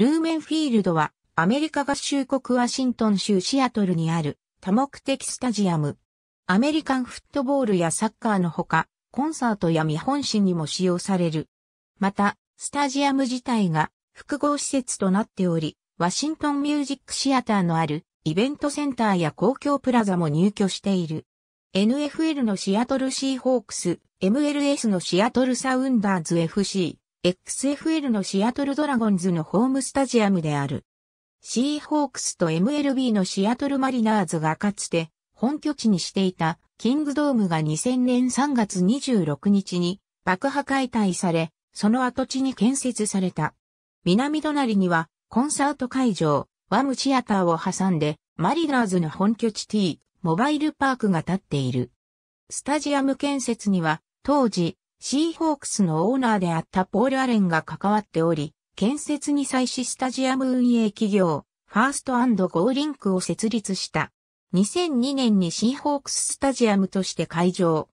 ルーメンフィールドはアメリカ合衆国ワシントン州シアトルにある多目的スタジアム。アメリカンフットボールやサッカーのほか、コンサートや見本市にも使用される。また、スタジアム自体が複合施設となっており、ワシントンミュージックシアターのあるイベントセンターや公共プラザも入居している。NFL のシアトルシーホークス、MLS のシアトルサウンダーズ FC、XFL のシアトルドラゴンズのホームスタジアムである。シーホークスと MLB のシアトルマリナーズがかつて本拠地にしていたキングドームが2000年3月26日に爆破解体され、その跡地に建設された。南隣にはコンサート会場、ワムシアターを挟んでマリナーズの本拠地 T、モバイルパークが建っている。スタジアム建設には当時シーホークスのオーナーであったポール・アレンが関わっており、建設に際しスタジアム運営企業、ファーストゴーリンクを設立した。2002年にシーホークススタジアムとして開場。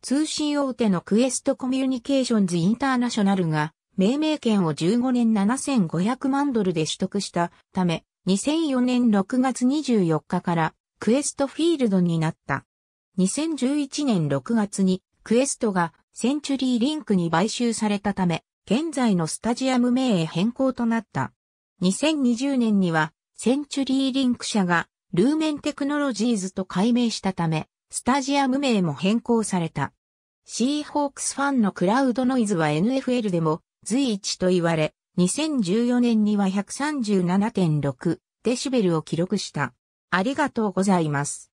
通信大手のクエストコミュニケーションズインターナショナルが命名権を15年7500万ドルで取得したため、2004年6月24日からクエストフィールドになった。2011年6月にクエストがセンチュリーリンクに買収されたため、現在のスタジアム名へ変更となった。2020年には、センチュリーリンク社が、ルーメンテクノロジーズと改名したため、スタジアム名も変更された。シーホークスファンのクラウドノイズは NFL でも随一と言われ、2014年には137.6デシベルを記録した。ありがとうございます。